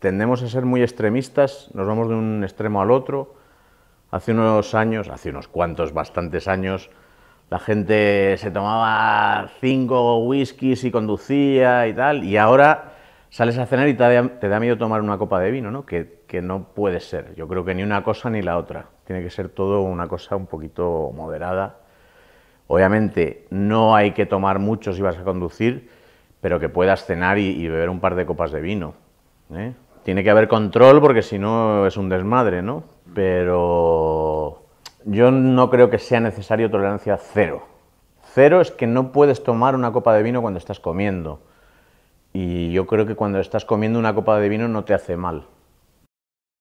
tendemos a ser muy extremistas, nos vamos de un extremo al otro. Hace unos años, hace unos cuantos, bastantes años, la gente se tomaba cinco whiskies y conducía y tal, y ahora sales a cenar y te da, miedo tomar una copa de vino, ¿no? Que, no puede ser. Yo creo que ni una cosa ni la otra. Tiene que ser todo una cosa un poquito moderada. Obviamente no hay que tomar mucho si vas a conducir, pero que puedas cenar y, beber un par de copas de vino. ¿eh? tiene que haber control porque si no es un desmadre, ¿no? Pero yo no creo que sea necesario tolerancia cero. Cero es que no puedes tomar una copa de vino cuando estás comiendo. Y yo creo que cuando estás comiendo una copa de vino no te hace mal.